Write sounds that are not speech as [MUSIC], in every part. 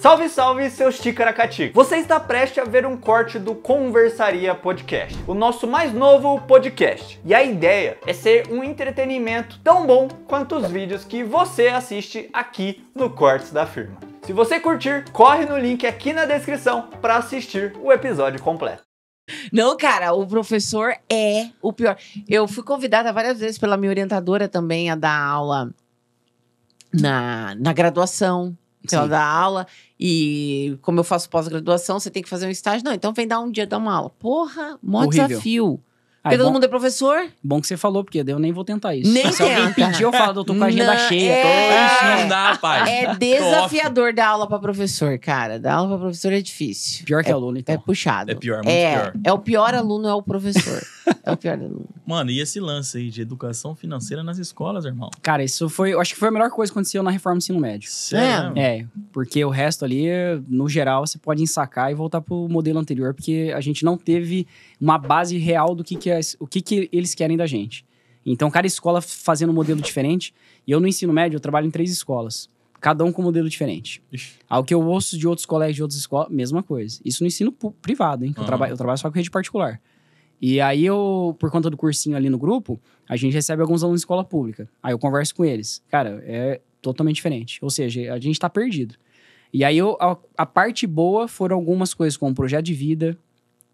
Salve, salve, seus ticaracati! Você está prestes a ver um corte do Conversaria Podcast, o nosso mais novo podcast. E a ideia é ser um entretenimento tão bom quanto os vídeos que você assiste aqui no Cortes da Firma. Se você curtir, corre no link aqui na descrição para assistir o episódio completo. Não, cara, o professor é o pior. Eu fui convidada várias vezes pela minha orientadora também a dar aula na, na graduação pela Sim. dar aula. E como eu faço pós-graduação, você tem que fazer um estágio. Não, então vem dar um dia dar uma aula. Porra, mó Horrível. desafio. Porque todo bom, mundo é professor. Bom que você falou, porque eu nem vou tentar isso. Nem Se tenta. alguém pedir, eu falo, eu tô com a agenda não, cheia. É... Então, não dá, pai. É desafiador dar aula pra professor, cara. Dar aula pra professor é difícil. Pior que é, aluno, então. É puxado. É pior, muito é, pior. É o pior aluno, é o professor. [LAUGHS] é o pior aluno. Mano, e esse lance aí de educação financeira nas escolas, irmão? Cara, isso foi... Eu acho que foi a melhor coisa que aconteceu na reforma do ensino médio. Sério? É, é porque o resto ali, no geral, você pode ensacar e voltar pro modelo anterior, porque a gente não teve uma base real do que, que é o que, que eles querem da gente. Então, cada escola fazendo um modelo diferente. E eu, no ensino médio, eu trabalho em três escolas. Cada um com um modelo diferente. Ixi. Ao que eu ouço de outros colégios de outras escolas, mesma coisa. Isso no ensino privado, hein? Uhum. eu, trabalho, eu trabalho só com rede particular. E aí eu, por conta do cursinho ali no grupo, a gente recebe alguns alunos de escola pública. Aí eu converso com eles. Cara, é totalmente diferente. Ou seja, a gente tá perdido. E aí eu, a, a parte boa foram algumas coisas, como projeto de vida,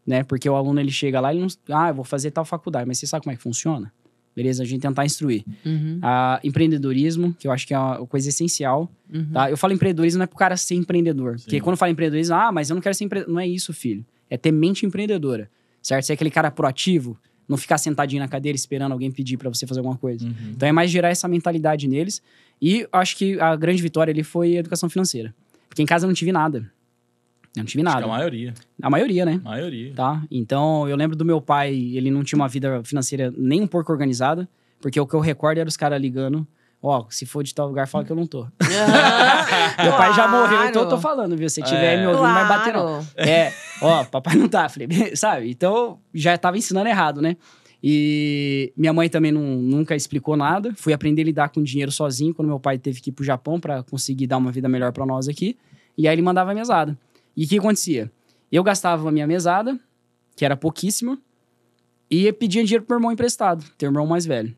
né? Porque o aluno ele chega lá e não, ah, eu vou fazer tal faculdade, mas você sabe como é que funciona? Beleza, a gente tentar instruir. Uhum. Ah, empreendedorismo, que eu acho que é uma coisa essencial. Uhum. Tá? Eu falo empreendedorismo não é pro cara ser empreendedor. Sim. Porque quando fala empreendedorismo, ah, mas eu não quero ser empreendedor. Não é isso, filho. É ter mente empreendedora, certo? Ser aquele cara proativo, não ficar sentadinho na cadeira esperando alguém pedir para você fazer alguma coisa. Uhum. Então é mais gerar essa mentalidade neles. E acho que a grande vitória ali foi a educação financeira. Porque em casa eu não tive nada. Eu não tive nada. Acho que é a maioria. A maioria, né? A maioria. Tá? Então, eu lembro do meu pai, ele não tinha uma vida financeira nem um pouco organizada, porque o que eu recordo era os caras ligando ó, oh, se for de tal lugar, fala que eu não tô. [LAUGHS] Meu pai já morreu, então eu tô falando, viu? Se tiver é. me ouvindo, vai bater não. É, ó, oh, papai não tá, falei, [LAUGHS] sabe? Então, já tava ensinando errado, né? E minha mãe também não, nunca explicou nada. Fui aprender a lidar com dinheiro sozinho quando meu pai teve que ir pro Japão para conseguir dar uma vida melhor para nós aqui. E aí ele mandava mesada. E o que acontecia? Eu gastava a minha mesada, que era pouquíssima, e pedia dinheiro pro meu irmão emprestado, teu irmão mais velho.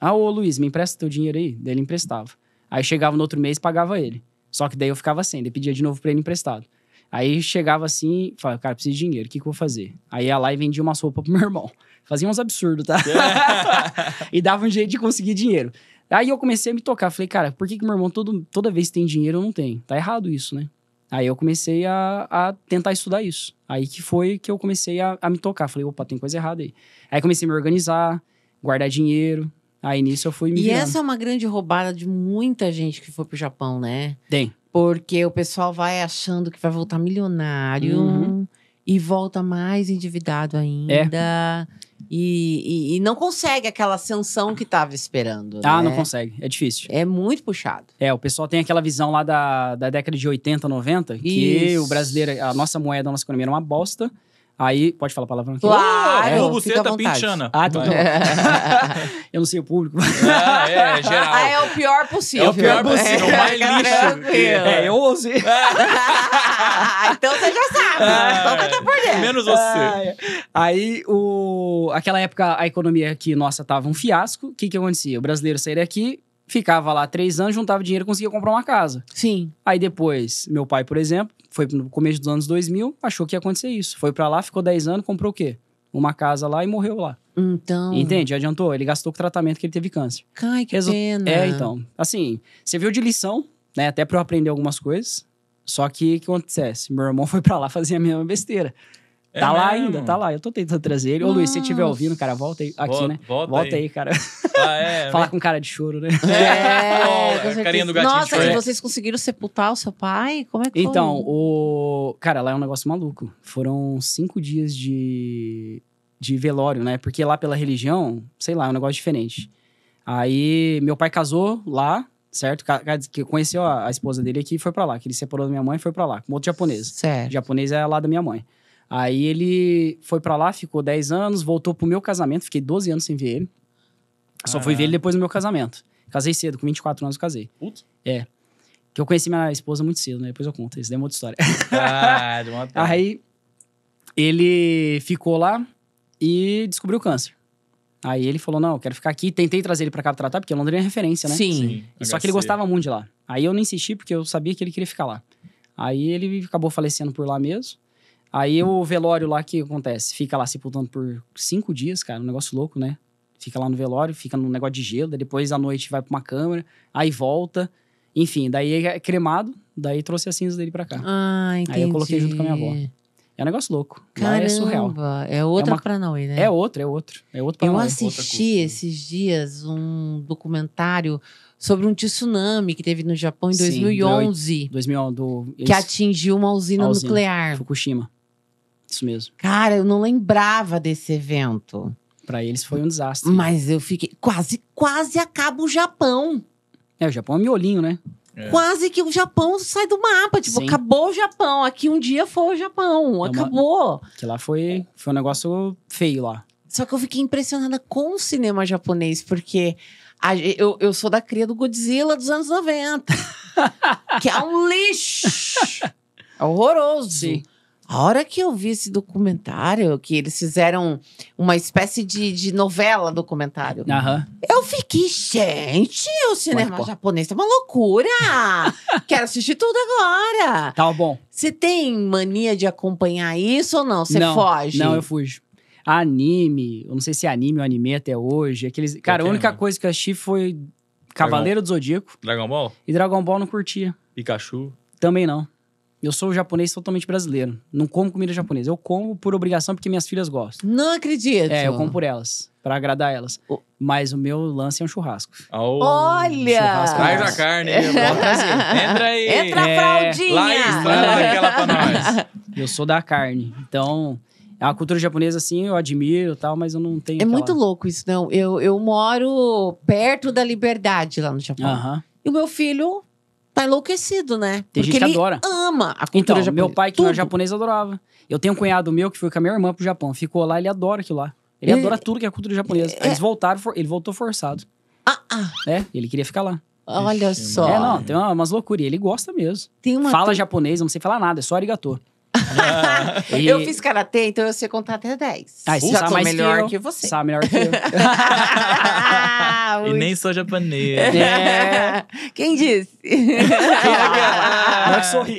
Ah, ô Luiz, me empresta teu dinheiro aí? Daí ele emprestava. Aí chegava no outro mês pagava ele. Só que daí eu ficava sem, daí pedia de novo pra ele emprestado. Aí chegava assim, falava, cara, preciso de dinheiro, o que, que eu vou fazer? Aí ia lá e vendia uma sopa pro meu irmão. Fazia uns absurdos, tá? É. [LAUGHS] e dava um jeito de conseguir dinheiro. Aí eu comecei a me tocar, falei, cara, por que, que meu irmão todo, toda vez tem dinheiro eu não tenho? Tá errado isso, né? Aí eu comecei a, a tentar estudar isso. Aí que foi que eu comecei a, a me tocar. Falei, opa, tem coisa errada aí. Aí comecei a me organizar, guardar dinheiro, Aí nisso eu fui me. E virando. essa é uma grande roubada de muita gente que foi pro Japão, né? Tem. Porque o pessoal vai achando que vai voltar milionário. Uhum e volta mais endividado é. ainda. É. E, e, e, não consegue aquela ascensão que estava esperando. Ah, né? não consegue. É difícil. É muito puxado. É, o pessoal tem aquela visão lá da, da década de 80, 90, que Isso. o brasileiro, a nossa moeda, a nossa economia era uma bosta. Aí, pode falar palavra aqui? Claro! você é, buceta pinchana. Ah, então. Tá [LAUGHS] eu não sei o público. Ah, é, é geral. Ah, é o pior possível. É o pior possível, é, mais lixo. É, eu ousei. É. [LAUGHS] então você já sabe. Ah, é. né? eu então tá por dentro. Menos você. Ah, Aí, o... aquela época, a economia aqui, nossa, tava um fiasco. O que que acontecia? O brasileiro saía daqui, ficava lá três anos, juntava dinheiro, conseguia comprar uma casa. Sim. Aí depois, meu pai, por exemplo, foi no começo dos anos 2000, achou que ia acontecer isso. Foi para lá, ficou 10 anos, comprou o quê? Uma casa lá e morreu lá. Então. Entende? Adiantou. Ele gastou com o tratamento que ele teve câncer. Ai, que Resu... pena. É, então. Assim, você viu de lição, né? Até pra eu aprender algumas coisas. Só que o que acontece? Meu irmão [LAUGHS] foi para lá fazer a mesma besteira. É tá mesmo? lá ainda, tá lá. Eu tô tentando trazer ele. Nossa. Ô, Luiz, se você estiver ouvindo, cara, volta aí. Aqui, volta, né? Volta, volta aí. aí. cara. [LAUGHS] Ah, é, [LAUGHS] Falar né? com cara de choro, né? É, é carinha do gatinho Nossa, de vocês conseguiram sepultar o seu pai? Como é que Então, foi? o... Cara, lá é um negócio maluco. Foram cinco dias de... de velório, né? Porque lá pela religião, sei lá, é um negócio diferente. Aí, meu pai casou lá, certo? Que conheceu a esposa dele aqui e foi para lá. Que ele separou da minha mãe e foi para lá. Com outro japonês. Certo. O japonês é lá da minha mãe. Aí ele foi para lá, ficou 10 anos, voltou pro meu casamento, fiquei 12 anos sem ver ele. Só fui ver ele depois do meu casamento. Casei cedo, com 24 anos eu casei. Putz. É. Que eu conheci minha esposa muito cedo, né? Depois eu conto, isso daí é uma outra história. Ah, de uma [LAUGHS] Aí ele ficou lá e descobriu câncer. Aí ele falou: não, eu quero ficar aqui. Tentei trazer ele pra cá pra tratar, porque Londrina é referência, né? Sim. Sim só que ele gostava muito de lá. Aí eu não insisti, porque eu sabia que ele queria ficar lá. Aí ele acabou falecendo por lá mesmo. Aí o velório lá, que acontece? Fica lá sepultando por cinco dias, cara, um negócio louco, né? Fica lá no velório, fica num negócio de gelo, depois à noite vai pra uma câmera, aí volta. Enfim, daí é cremado, daí trouxe a cinza dele pra cá. Ah, entendi. Aí eu coloquei junto com a minha avó. É um negócio louco. Caramba, lá é surreal. É, é outra é uma... Pranaui, né? É outra, é outro. É outro é Eu assisti né? esses dias um documentário sobre um tsunami que teve no Japão em Sim, 2011. 2011. Do... Que atingiu uma usina, usina nuclear. Fukushima. Isso mesmo. Cara, eu não lembrava desse evento. Para eles foi um desastre. Mas eu fiquei. Quase, quase acaba o Japão. É, o Japão é miolinho, né? É. Quase que o Japão sai do mapa. Tipo, Sim. acabou o Japão. Aqui um dia foi o Japão. É acabou. Uma... Que lá foi, foi um negócio feio lá. Só que eu fiquei impressionada com o cinema japonês, porque a, eu, eu sou da cria do Godzilla dos anos 90. [LAUGHS] que é um lixo. [LAUGHS] É horroroso. Sim. A hora que eu vi esse documentário, que eles fizeram uma espécie de, de novela documentário, uhum. eu fiquei, gente, o cinema Mas, japonês é uma loucura! [LAUGHS] Quero assistir tudo agora! Tá bom. Você tem mania de acompanhar isso ou não? Você foge? Não, eu fujo anime, eu não sei se é anime ou anime até hoje. Aqueles, cara, a única anime? coisa que eu assisti foi Cavaleiro Dragon... do Zodíaco. Dragon Ball? E Dragon Ball não curtia. Pikachu? Também não. Eu sou japonês totalmente brasileiro. Não como comida japonesa. Eu como por obrigação porque minhas filhas gostam. Não acredito. É, eu como por elas. Pra agradar elas. Mas o meu lance é um churrasco. Oh, Olha! mais é Traz a carne. [LAUGHS] Entra aí. Entra a é. fraldinha. Laís, traz [LAUGHS] aquela pra nós. Eu sou da carne. Então, a cultura japonesa, assim, eu admiro tal, mas eu não tenho. É aquela... muito louco isso, não. Eu, eu moro perto da liberdade lá no Japão. Uh -huh. E o meu filho tá enlouquecido, né? Tem Porque gente que adora. ama a cultura então, japonesa. meu pai, que tudo. não é japonês, adorava. Eu tenho um cunhado meu que foi com a minha irmã pro Japão. Ficou lá, ele adora aquilo lá. Ele, ele... adora tudo que é cultura japonesa. É... Eles voltaram, for... ele voltou forçado. Ah, ah. É, ele queria ficar lá. Olha Ixi, só. É, não, tem umas loucuras. Ele gosta mesmo. Fala tu... japonês, não sei falar nada, é só arigatô. [LAUGHS] eu fiz karatê, então eu sei contar até 10. Ah, você sabe melhor que, que, você. Sabe melhor que eu. [LAUGHS] e nem sou japonês. É. Quem disse? Ah, não é que sorri.